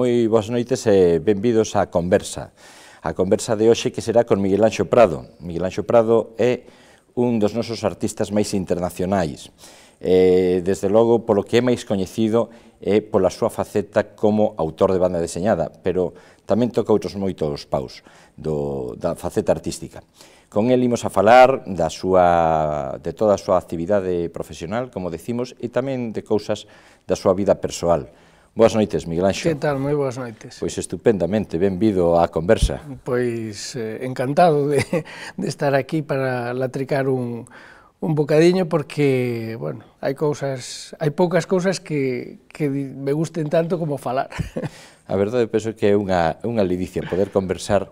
moi boas noites e benvidos á conversa. A conversa de hoxe que será con Miguel Anxo Prado. Miguel Anxo Prado é un dos nosos artistas máis internacionais. Eh, desde logo, polo que é máis coñecido é pola súa faceta como autor de banda deseñada, pero tamén toca outros moitos paus do, da faceta artística. Con el imos a falar da súa, de toda a súa actividade profesional, como decimos, e tamén de cousas da súa vida persoal. Boas noites, Miguel Anxo. Que tal, moi boas noites. Pois estupendamente, benvido á conversa. Pois eh, encantado de, de estar aquí para latricar un, un bocadiño porque, bueno, hai cousas, hai poucas cousas que, que me gusten tanto como falar. A verdade, penso que é unha, unha lidicia poder conversar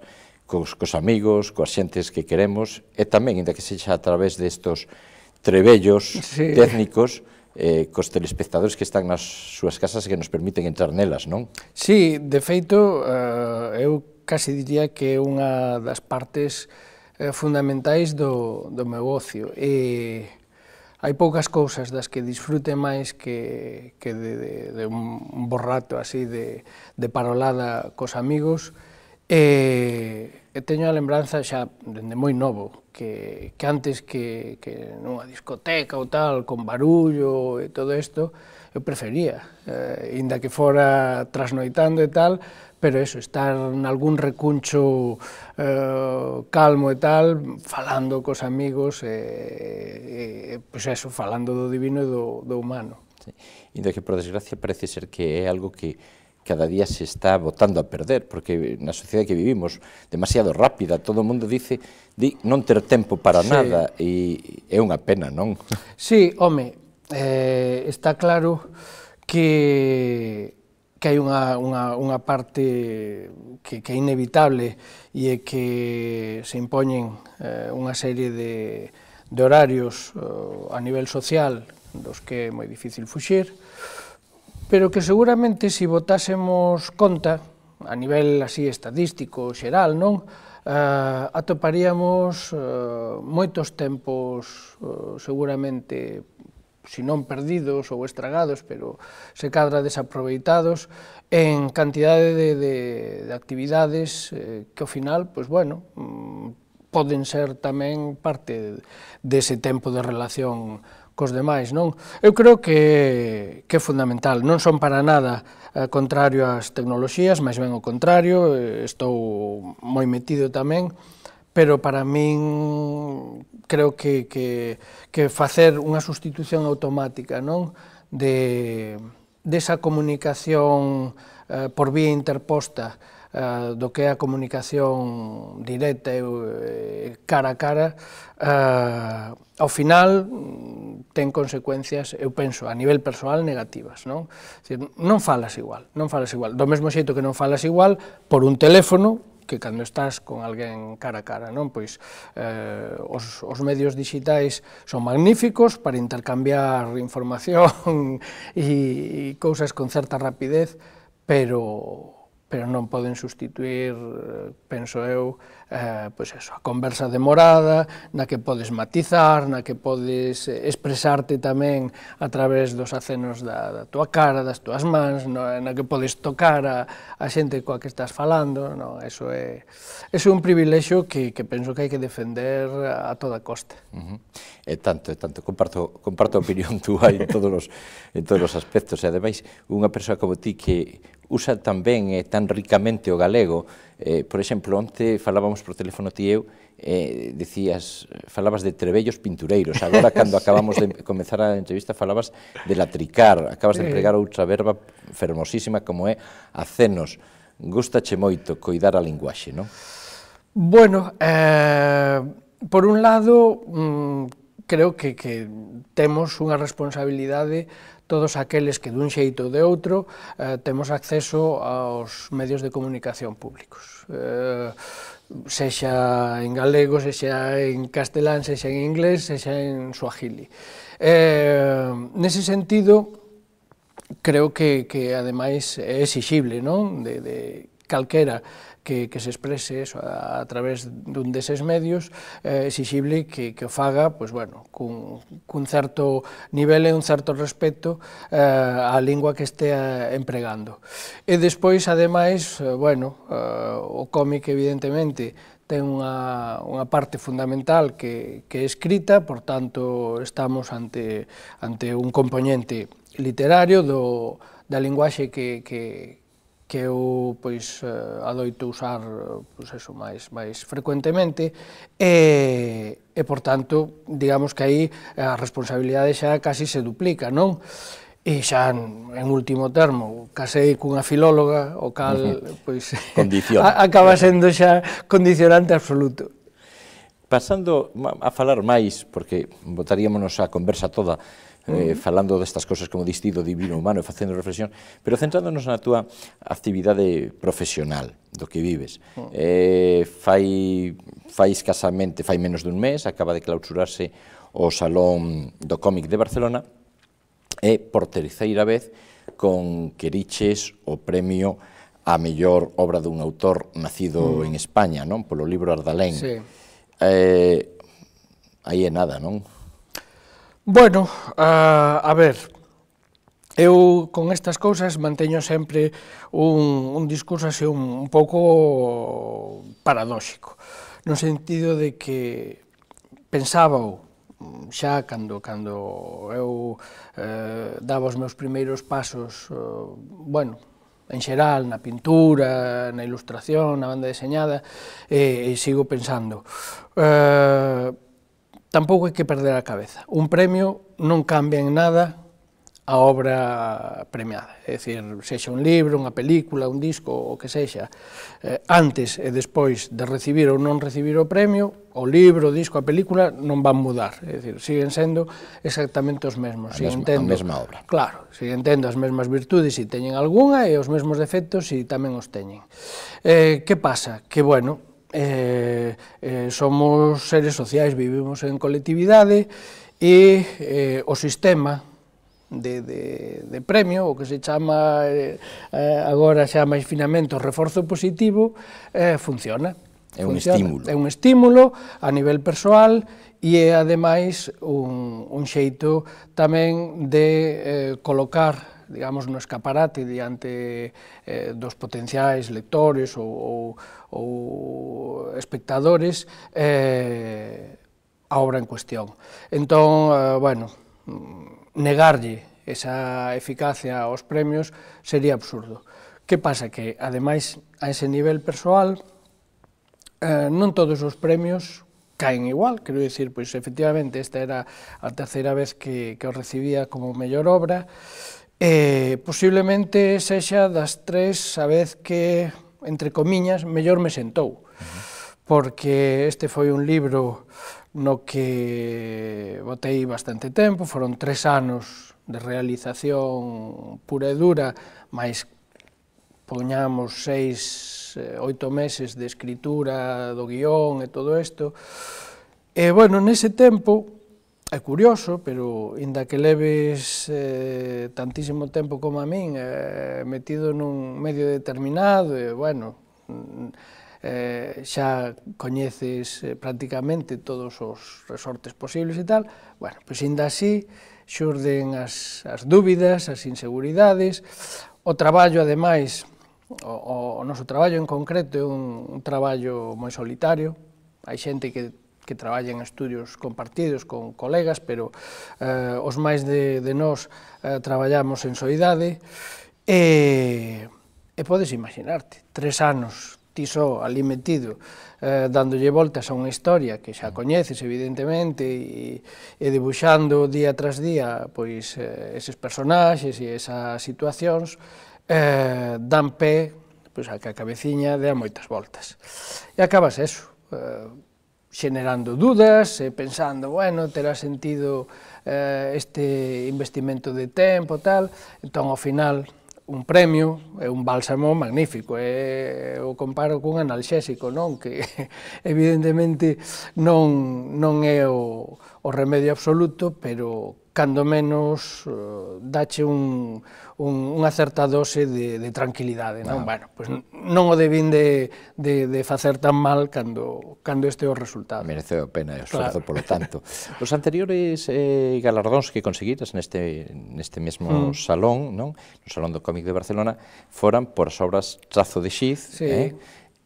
cos, cos amigos, coas xentes que queremos, e tamén, inda que sexa a través destos trebellos sí. técnicos, eh, cos telespectadores que están nas súas casas e que nos permiten entrar nelas, non? Sí, de feito, eh, eu casi diría que é unha das partes eh, fundamentais do, do meu ocio. E hai poucas cousas das que disfrute máis que, que de, de, de un borrato así de, de parolada cos amigos, E, e teño a lembranza xa dende moi novo que, que antes que, que nunha discoteca ou tal, con barullo e todo isto, eu prefería, eh, inda que fora trasnoitando e tal, pero eso, estar en algún recuncho eh, calmo e tal, falando cos amigos, e, eh, eh, pois eso, falando do divino e do, do humano. Sí. Inda que, por desgracia, parece ser que é algo que cada día se está botando a perder, porque na sociedade que vivimos demasiado rápida, todo o mundo dice di non ter tempo para sí. nada e é unha pena, non? Sí, home, eh, está claro que que hai unha, unha, unha parte que, que é inevitable e é que se impoñen eh, unha serie de, de horarios eh, a nivel social dos que é moi difícil fuxir, pero que seguramente se votásemos conta, a nivel así estadístico xeral, non? Uh, atoparíamos uh, moitos tempos uh, seguramente se non perdidos ou estragados, pero se cadra desaproveitados, en cantidade de, de, de actividades eh, que ao final, pois pues, bueno, mm, poden ser tamén parte dese de tempo de relación cos demais, non? Eu creo que, que é fundamental, non son para nada eh, contrario ás tecnoloxías, máis ben o contrario, eh, estou moi metido tamén, pero para min creo que, que, que facer unha sustitución automática non de, desa de comunicación eh, por vía interposta Eh, do que é a comunicación directa e eh, cara a cara, eh, ao final mm, ten consecuencias, eu penso, a nivel personal negativas, non? Decir, non falas igual, non falas igual. Do mesmo xeito que non falas igual por un teléfono, que cando estás con alguén cara a cara, non? Pois eh, os, os medios digitais son magníficos para intercambiar información e, e cousas con certa rapidez, pero pero non poden sustituir, eh, penso eu, eh, pois eso, a conversa demorada, na que podes matizar, na que podes eh, expresarte tamén a través dos acenos da, da tua cara, das tuas mans, no, na que podes tocar a, a xente coa que estás falando, no, eso é, é un privilexio que, que penso que hai que defender a toda costa. Uh -huh. É tanto, é tanto, comparto, comparto a opinión túa en todos os, en todos os aspectos, e ademais, unha persoa como ti que usa tamén eh, tan ricamente o galego. Eh, por exemplo, onte falábamos por teléfono ti eu, eh, decías, falabas de trebellos pintureiros, agora cando acabamos de comenzar a entrevista falabas de latricar, acabas de empregar outra verba fermosísima como é acenos. Gustache moito coidar a linguaxe, non? Bueno, eh, por un lado, mm, creo que, que temos unha responsabilidade todos aqueles que dun xeito ou de outro eh, temos acceso aos medios de comunicación públicos. Eh, sexa en galego, sexa en castelán, sexa en inglés, sexa en suajili. Eh, nese sentido, creo que, que ademais é exigible non? De, de calquera que, que se exprese eso, a, a través dun deses medios, eh, exigible que, que o faga, pois, bueno, cun, cun certo nivel e un certo respeto eh, á lingua que estea eh, empregando. E despois, ademais, eh, bueno, eh, o cómic, evidentemente, ten unha, unha parte fundamental que, que é escrita, por tanto, estamos ante, ante un componente literario do, da linguaxe que, que, que eu pois eh, adoito usar pois eso máis máis frecuentemente e, e por tanto, digamos que aí a responsabilidade xa casi se duplica, non? E xa en último termo, casei cunha filóloga, o cal pois Condiciona. acaba sendo xa condicionante absoluto. Pasando a falar máis, porque botaríamonos a conversa toda eh, falando destas cosas como distido divino humano e facendo reflexión, pero centrándonos na túa actividade profesional do que vives. Mm. Eh, fai, fai escasamente, fai menos dun mes, acaba de clausurarse o Salón do Cómic de Barcelona e por terceira vez con Queriches o premio a mellor obra dun autor nacido mm. en España, non? Polo libro Ardalén. Sí. Eh, aí é nada, non? Bueno, a, ah, a ver, eu con estas cousas manteño sempre un, un discurso así un, un pouco paradóxico, no sentido de que pensaba mm, xa cando cando eu eh, daba os meus primeiros pasos, eh, bueno, en xeral, na pintura, na ilustración, na banda deseñada, eh, e sigo pensando. Eh, tampouco hai que perder a cabeza. Un premio non cambia en nada a obra premiada, é dicir, sexa un libro, unha película, un disco, o que sexa, eh, antes e despois de recibir ou non recibir o premio, o libro, o disco, a película non van mudar, é dicir, siguen sendo exactamente os mesmos, a, mesma, a mesma obra. Claro, siguen tendo as mesmas virtudes se teñen algunha e os mesmos defectos se tamén os teñen. Eh, que pasa? Que, bueno, eh, eh, somos seres sociais, vivimos en colectividade e eh, o sistema de, de, de premio, o que se chama eh, eh, agora xa máis finamente o reforzo positivo, eh, funciona. É un funciona. estímulo. É un estímulo a nivel persoal e é ademais un, un xeito tamén de eh, colocar digamos, no escaparate diante eh, dos potenciais lectores ou, ou, ou espectadores eh, a obra en cuestión. Entón, eh, bueno, negarlle esa eficacia aos premios sería absurdo. Que pasa? Que, ademais, a ese nivel persoal, eh, non todos os premios caen igual, quero dicir, pois efectivamente esta era a terceira vez que, que o recibía como mellor obra, eh, posiblemente sexa das tres a vez que, entre comiñas, mellor me sentou, porque este foi un libro no que botei bastante tempo, foron tres anos de realización pura e dura, máis poñamos seis, eh, oito meses de escritura do guión e todo isto. E, bueno, nese tempo, é curioso, pero inda que leves eh, tantísimo tempo como a min, eh, metido nun medio determinado, e, eh, bueno, mm, eh, xa coñeces eh, prácticamente todos os resortes posibles e tal, bueno, pois inda así xurden as, as dúbidas, as inseguridades, o traballo, ademais, o, o noso traballo en concreto é un, un traballo moi solitario, hai xente que que traballan estudios compartidos con colegas, pero eh, os máis de, de nós eh, traballamos en soidade, e, e podes imaginarte, tres anos ti só ali metido, eh, dándolle voltas a unha historia que xa coñeces evidentemente e, e debuxando día tras día pois eh, eses personaxes e esas situacións eh, dan pé pois, a que a cabeciña dea moitas voltas. E acabas eso, eh, xenerando dudas, e eh, pensando, bueno, terá sentido eh, este investimento de tempo, tal, entón, ao final, un premio é un bálsamo magnífico, é, eh, o comparo cun analxésico, non? Que evidentemente non, non é o, o remedio absoluto, pero cando menos eh, dache un, un, unha certa dose de, de tranquilidade. Non? Ah. Bueno, pues non o debín de, de, de facer tan mal cando, cando este é o resultado. Merece a pena o esforzo, claro. polo tanto. Os anteriores eh, galardóns que conseguiras neste, neste mesmo mm. salón, non? no Salón do Cómic de Barcelona, foran por as obras Trazo de Xiz, sí. eh?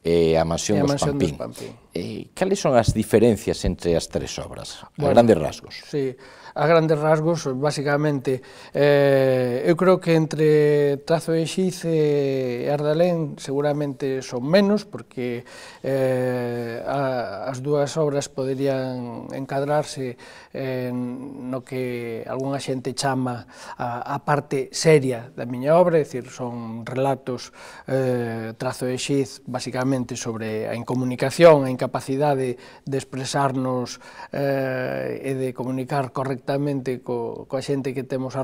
e a Mansión, e a Mansión dos Pampín. Dos Pampín. E, eh, cales son as diferencias entre as tres obras, bueno, a grandes rasgos? Sí, a grandes rasgos, basicamente, eh, eu creo que entre Trazo de Xiz e Ardalén seguramente son menos, porque eh, a, as dúas obras poderían encadrarse en, eh, no que algunha xente chama a, a parte seria da miña obra, é dicir, son relatos eh, Trazo de Xiz basicamente sobre a incomunicación, a incapacidade de expresarnos eh, e de comunicar correctamente directamente co, coa xente que temos eh,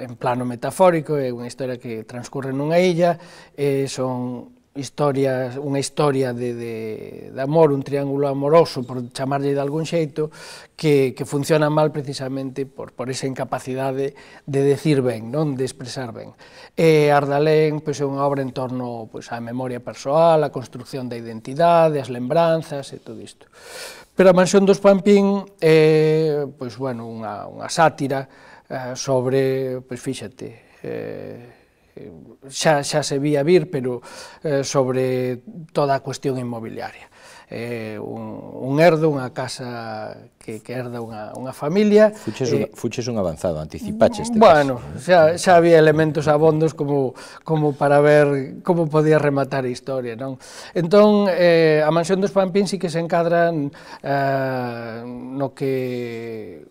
en plano metafórico, é unha historia que transcurre nunha illa, e son historias, unha historia de, de, de amor, un triángulo amoroso, por chamarlle de algún xeito, que, que funciona mal precisamente por, por esa incapacidade de decir ben, non de expresar ben. E Ardalén pois, é unha obra en torno pois, á memoria persoal, á construcción da identidade, as lembranzas e todo isto. Pero a Mansión dos Pampín é, eh, pois, bueno, unha, unha sátira eh, sobre, pois, fíxate, eh, xa, xa se vía vir, pero eh, sobre toda a cuestión inmobiliaria eh, un, un herdo, unha casa que, que herda unha, unha familia. Fuches, eh, un, fuches un avanzado, anticipaches. este Bueno, caso. xa, xa había elementos abondos como, como para ver como podía rematar a historia, non? Entón, eh, a mansión dos Pampín sí que se encadran eh, no, que,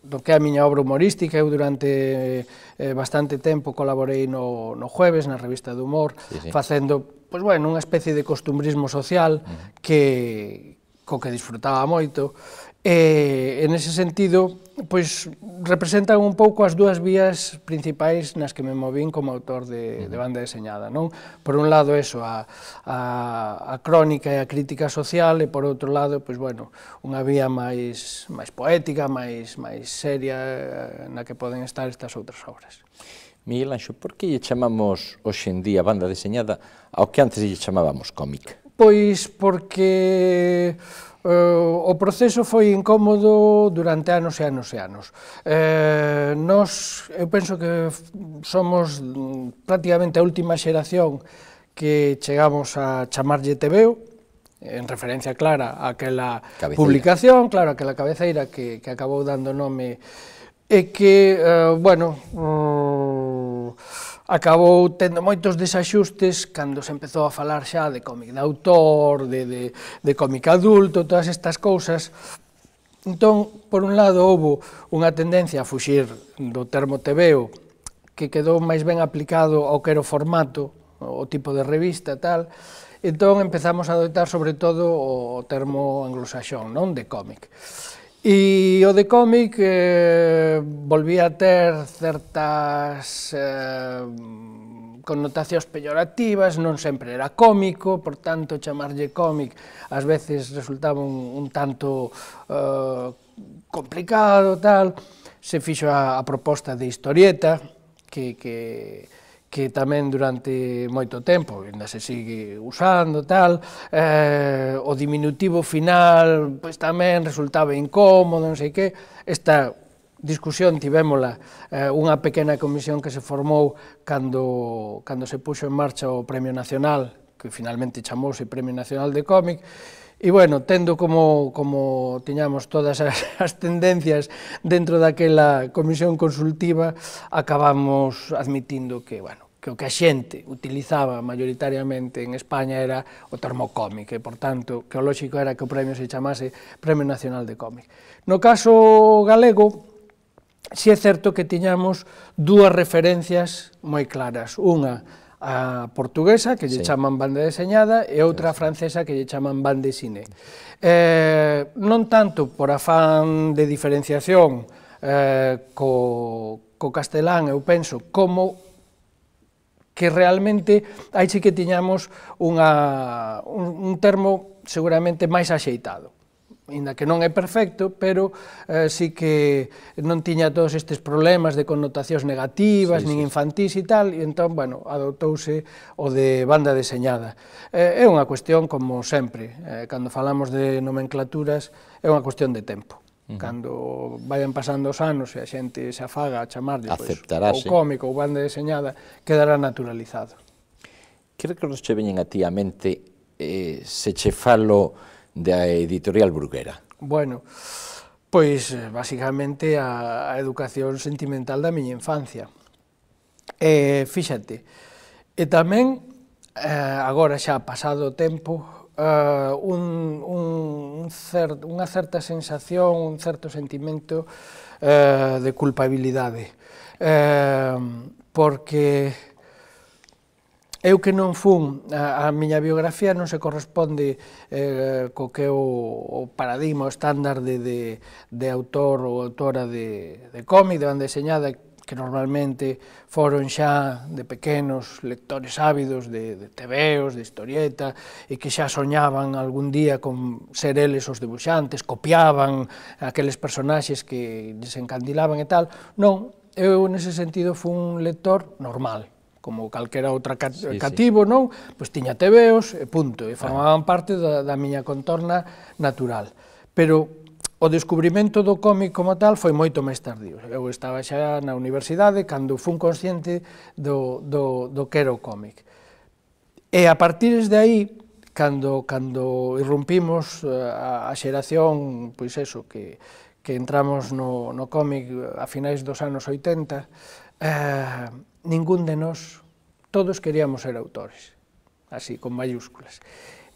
no que é a miña obra humorística. Eu durante eh, eh, bastante tempo colaborei no, no jueves na revista de humor, sí, sí. facendo pues, bueno, unha especie de costumbrismo social que, co que disfrutaba moito, e en ese sentido, pois representan un pouco as dúas vías principais nas que me movín como autor de, de banda deseñada, non? Por un lado eso, a, a, a crónica e a crítica social e por outro lado, pois bueno, unha vía máis máis poética, máis máis seria eh, na que poden estar estas outras obras. Miguel Anxo, por que lle chamamos hoxe en día banda deseñada ao que antes lle chamábamos cómica? Pois porque eh, o proceso foi incómodo durante anos e anos e anos. Eh, nos, eu penso que somos prácticamente a última xeración que chegamos a chamarlle TVO, en referencia clara a aquela cabeceira. publicación, claro, aquela cabeceira que, que acabou dando nome, e que, eh, bueno, mm, acabou tendo moitos desaxustes cando se empezou a falar xa de cómic de autor, de, de, de cómic adulto, todas estas cousas. Entón, por un lado, houbo unha tendencia a fuxir do termo tebeo que quedou máis ben aplicado ao que era o formato, o tipo de revista tal, entón empezamos a adoitar sobre todo o termo anglosaxón, non de cómic. E o de cómic eh, volvía a ter certas eh, connotacións peyorativas, non sempre era cómico, por tanto, chamarlle cómic ás veces resultaba un, un tanto eh, complicado, tal. Se fixo a, a proposta de historieta, que, que que tamén durante moito tempo, ainda se sigue usando tal, eh, o diminutivo final pois tamén resultaba incómodo, non sei que, esta discusión tivémola eh, unha pequena comisión que se formou cando, cando se puxo en marcha o Premio Nacional, que finalmente chamouse Premio Nacional de Cómic, E bueno, tendo como, como tiñamos todas as, as tendencias dentro daquela comisión consultiva, acabamos admitindo que, bueno, que o que a xente utilizaba maioritariamente en España era o termo cómic, e, por tanto, que o lógico era que o premio se chamase Premio Nacional de Cómic. No caso galego, si é certo que tiñamos dúas referencias moi claras. Unha a portuguesa, que lle sí. chaman banda deseñada, e outra francesa que lle chaman de cine. Eh, non tanto por afán de diferenciación eh, co, co castelán, eu penso, como que realmente aí xe que tiñamos unha, un, un termo seguramente máis axeitado inda que non é perfecto, pero eh, sí que non tiña todos estes problemas de connotacións negativas, sí, nin sí. infantís e tal, e entón, bueno, adoptouse o de banda deseñada. Eh, é unha cuestión, como sempre, eh, cando falamos de nomenclaturas, é unha cuestión de tempo. Uh -huh. Cando vayan pasando os anos e a xente se afaga a chamar pois, pues, o cómico ou banda deseñada, quedará naturalizado. Que recordos che veñen a ti a mente eh, se che falo da editorial Bruguera. Bueno, pois eh, basicamente a, a educación sentimental da miña infancia. E, fíxate, e tamén, eh, agora xa pasado o tempo, eh, un, un, un cer, unha certa sensación, un certo sentimento eh, de culpabilidade. Eh, porque Eu que non fun, a, a miña biografía non se corresponde eh, co que o, o paradigma, o estándar de, de, de autor ou autora de, de cómic, de banda diseñada, que normalmente foron xa de pequenos lectores ávidos de, de tebeos, de historieta, e que xa soñaban algún día con ser eles os debuxantes, copiaban aqueles personaxes que desencandilaban e tal. Non, eu nese sentido fun un lector normal, como calquera outra cat, sí, cativo, sí. non? Pois tiña tebeos e punto, e formaban ah. parte da, da miña contorna natural. Pero o descubrimento do cómic como tal foi moito máis tardío. Eu estaba xa na universidade cando fun consciente do, do, do que era o cómic. E a partir de aí, cando, cando irrumpimos eh, a, a xeración, pois eso, que, que entramos no, no cómic a finais dos anos 80, eh, ningún de nós, todos queríamos ser autores, así, con mayúsculas,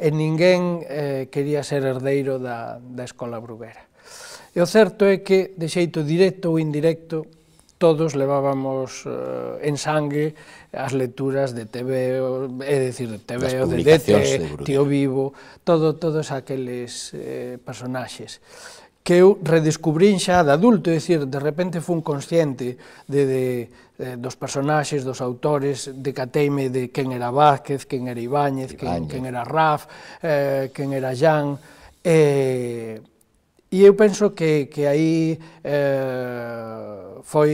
e ninguén eh, quería ser herdeiro da, da Escola Bruguera. E o certo é que, de xeito directo ou indirecto, todos levábamos eh, en sangue as lecturas de TV, é dicir, de TV, de DT, Tío Vivo, todo, todos aqueles eh, personaxes que eu redescubrín xa de adulto, é dicir, de repente fun consciente de, de, de eh, dos personaxes, dos autores, de cateime de quen era Vázquez, quen era Ibáñez, Ibáñez. Quen, quen era Raf, eh, quen era Jan, eh, e eu penso que, que aí eh, foi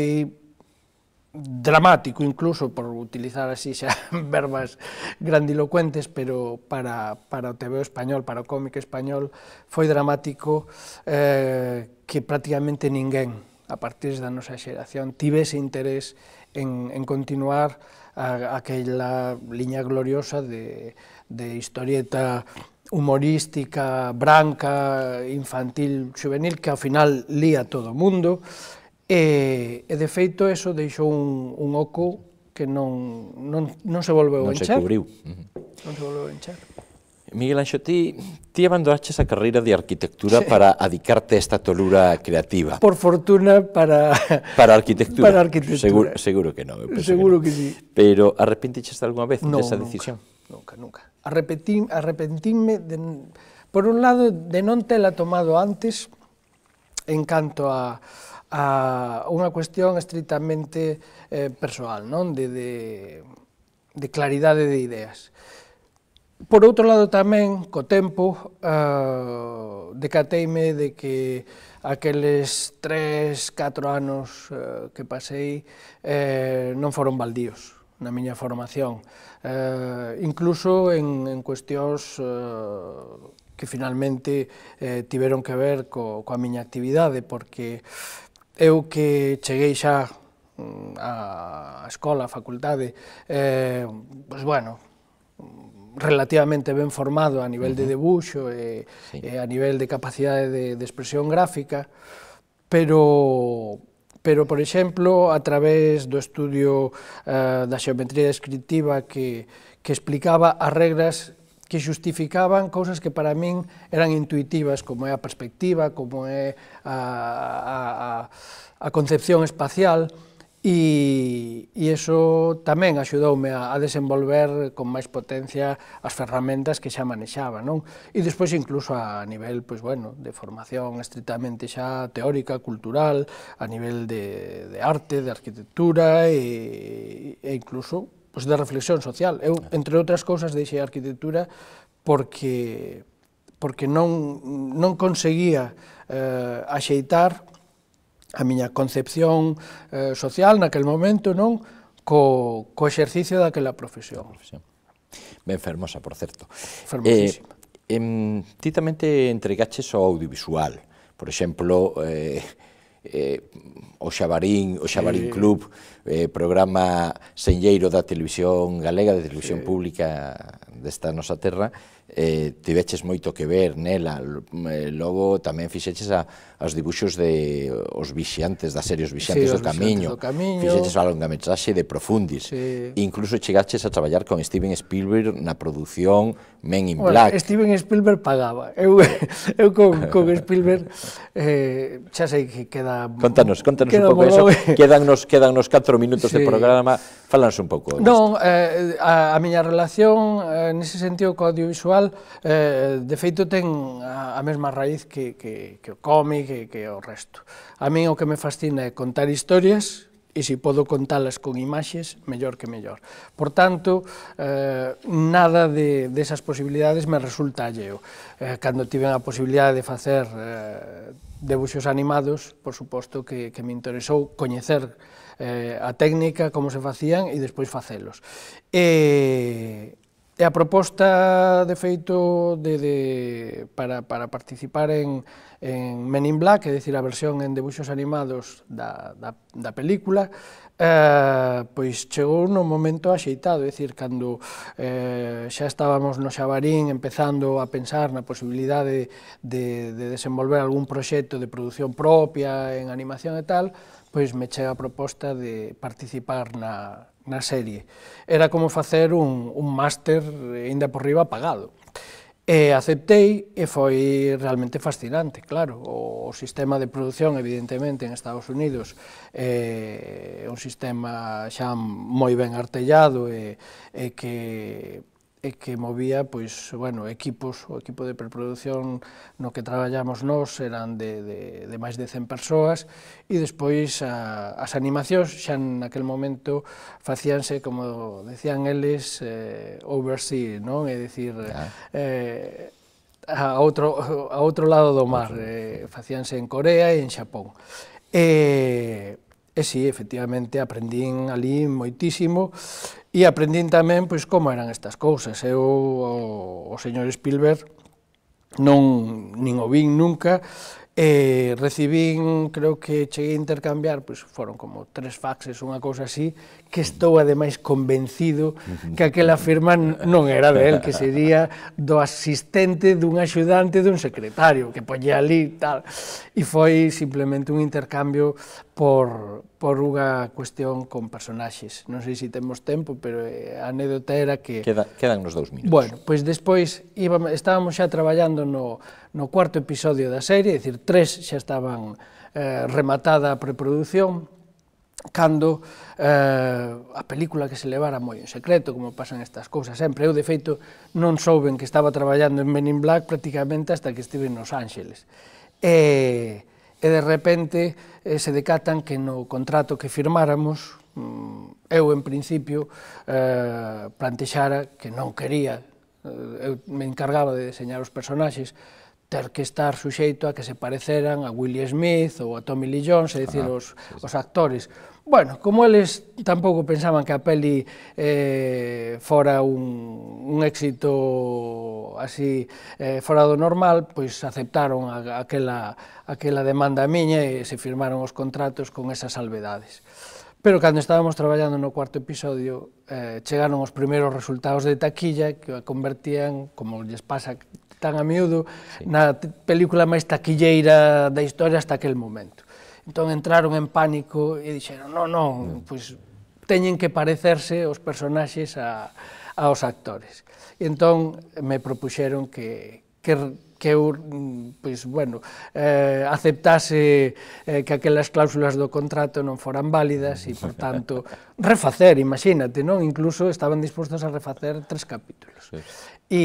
dramático incluso, por utilizar así xa verbas grandilocuentes, pero para, para o TVO español, para o cómic español, foi dramático eh, que prácticamente ninguén a partir da nosa xeración tivese interés en, en continuar a, aquela liña gloriosa de, de historieta humorística, branca, infantil, juvenil, que ao final lía todo o mundo, E, e de feito, eso deixou un, un oco que non, non, non se volveu non encher. Non se cubriu. Uh -huh. Non se volveu encher. Miguel Anxo, ti, ti abandonaste a carreira de arquitectura sí. para adicarte a esta tolura creativa. Por fortuna para... Para arquitectura. Para arquitectura. Seguro, seguro que non. Seguro que, que sí. Pero esta alguna vez no, de esa decisión? Nunca, nunca. Arrepentín, arrepentinme, de, por un lado, de non tela tomado antes en canto a a unha cuestión estritamente eh, persoal, non? De, de, de claridade de ideas. Por outro lado tamén, co tempo, eh, decateime de que aqueles tres, catro anos uh, que pasei eh, non foron baldíos na miña formación. Eh, incluso en, en cuestións eh, que finalmente eh, tiveron que ver co, coa miña actividade, porque Eu que cheguei xa a mm, escola, a facultade, eh, pois bueno, relativamente ben formado a nivel uh -huh. de debuxo e, sí. e a nivel de capacidade de, de expresión gráfica, pero pero, por exemplo, a través do estudio eh, da xeometría descriptiva que, que explicaba as regras que justificaban cousas que para min eran intuitivas, como é a perspectiva, como é a, a, a concepción espacial, e, e iso tamén axudoume a, a desenvolver con máis potencia as ferramentas que xa manexaba, non? E despois incluso a nivel, pois bueno, de formación estritamente xa teórica, cultural, a nivel de, de arte, de arquitectura e, e incluso pues, de reflexión social. Eu, eh. entre outras cousas, deixei a arquitectura porque, porque non, non conseguía eh, axeitar a miña concepción eh, social naquel momento non co, co exercicio daquela profesión. profesión. Ben fermosa, por certo. Fermosísima. Eh, em, ti tamén te entregaches ao audiovisual, por exemplo, eh, eh, o Xabarín, o Xabarín sí. Club, eh, programa senlleiro da televisión galega, de televisión sí. pública desta nosa terra, eh, tiveches moito que ver nela, eh, logo tamén fixeches a, aos dibuxos de os vixiantes, das series vixiantes, sí, do, camiño. do Camiño, fixeches a metraxe de Profundis, sí. incluso chegaches a traballar con Steven Spielberg na produción Men in bueno, Black. Steven Spielberg pagaba, eu, eu con, con Spielberg eh, xa sei que queda... Contanos, contanos queda un pouco eso, quedannos, quedannos 4 minutos sí. de programa, falanos un pouco. Non, eh, a, a miña relación eh, nese sentido co audiovisual nacional, eh, de feito ten a, a mesma raíz que, que, que o cómic e que o resto. A min o que me fascina é contar historias, e se podo contalas con imaxes, mellor que mellor. Por tanto, eh, nada de, desas posibilidades me resulta alleo. Eh, cando tive a posibilidade de facer eh, debuxos animados, por suposto que, que me interesou coñecer eh, a técnica, como se facían, e despois facelos. E, E a proposta, de feito, de, de, para, para participar en, en Men in Black, é dicir, a versión en debuxos animados da, da, da película, eh, pois chegou no momento axeitado, é dicir, cando eh, xa estábamos no Xabarín empezando a pensar na posibilidade de, de, de desenvolver algún proxecto de produción propia en animación e tal, pois me chega a proposta de participar na, na serie. Era como facer un, un máster ainda por riba pagado. E aceptei e foi realmente fascinante, claro. O sistema de produción, evidentemente, en Estados Unidos eh, é un sistema xa moi ben artellado e, e que e que movía pois, bueno, equipos, o equipo de preproducción no que traballamos nós eran de, de, de máis de 100 persoas e despois a, as animacións xa naquel momento facíanse, como decían eles, eh, oversee, non? É dicir, claro. eh, a outro, a outro lado do mar, eh, facíanse en Corea e en Xapón. Eh, E si, efectivamente, aprendín ali moitísimo e aprendín tamén pois como eran estas cousas. Eu, o, o señor Spielberg, non nin o vin nunca, e recibín, creo que cheguei a intercambiar, pois foron como tres faxes, unha cousa así, que estou ademais convencido que aquela firma non era de él, que sería do asistente dun axudante dun secretario, que poñe ali tal. E foi simplemente un intercambio por, por unha cuestión con personaxes. Non sei se temos tempo, pero eh, a anécdota era que... Queda, quedan nos dous minutos. Bueno, pois despois íbamos, estábamos xa traballando no, no cuarto episodio da serie, é dicir, tres xa estaban eh, rematada a preproducción, cando eh, a película que se levara moi en secreto, como pasan estas cousas sempre. Eu, de feito, non souben que estaba traballando en Men in Black prácticamente hasta que estive en Los Ángeles. E, e de repente eh, se decatan que no contrato que firmáramos, mm, eu, en principio, eh, plantexara que non quería, eh, eu me encargaba de deseñar os personaxes, ter que estar suxeito a que se pareceran a Willie Smith ou a Tommy Lee Jones, é dicir, ah, os, os actores. Bueno, como eles tampouco pensaban que a peli eh, fora un, un éxito así eh, fora do normal, pois aceptaron a, aquela, aquela demanda miña e se firmaron os contratos con esas salvedades. Pero cando estábamos traballando no cuarto episodio, eh, chegaron os primeiros resultados de taquilla que a convertían, como lles pasa tan a miúdo, sí. na película máis taquilleira da historia hasta aquel momento. Entón entraron en pánico e dixeron, non, non, pois teñen que parecerse os personaxes a, aos actores. E entón me propuxeron que, que, que eu, pois, bueno, eh, aceptase eh, que aquelas cláusulas do contrato non foran válidas e, por tanto, refacer, imagínate, non? Incluso estaban dispostos a refacer tres capítulos. Sí. E,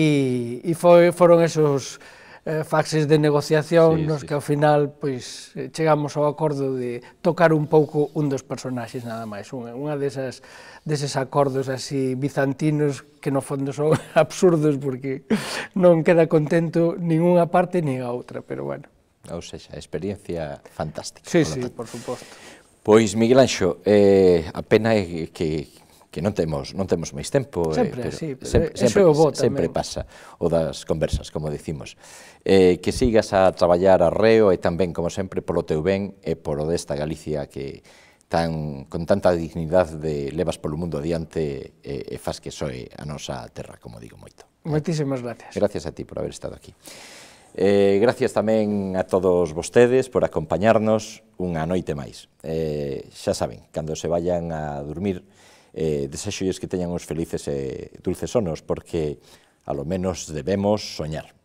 e foi, foron esos eh, faxes de negociación sí, nos sí. que ao final pois eh, chegamos ao acordo de tocar un pouco un dos personaxes nada máis, unha, unha desas deses acordos así bizantinos que no fondo son absurdos porque non queda contento ningunha parte nin a outra, pero bueno. Ou seja, experiencia fantástica. Sí, sí, tanto. por suposto. Pois, Miguel Anxo, eh, a pena é que, que non temos non temos máis tempo, eh, sempre, eh, pero, sí, pero eh, sempre, sempre, é o bo sempre pasa o das conversas, como dicimos. Eh, que sigas a traballar a reo e tamén, como sempre, polo teu ben e polo desta Galicia que tan con tanta dignidade de levas polo mundo adiante e, e faz que soe a nosa terra, como digo moito. Moitísimas gracias. Gracias a ti por haber estado aquí. Eh, gracias tamén a todos vostedes por acompañarnos unha noite máis. Eh, xa saben, cando se vayan a dormir, eh, desexolles que teñan os felices e dulces sonos, porque a lo menos debemos soñar.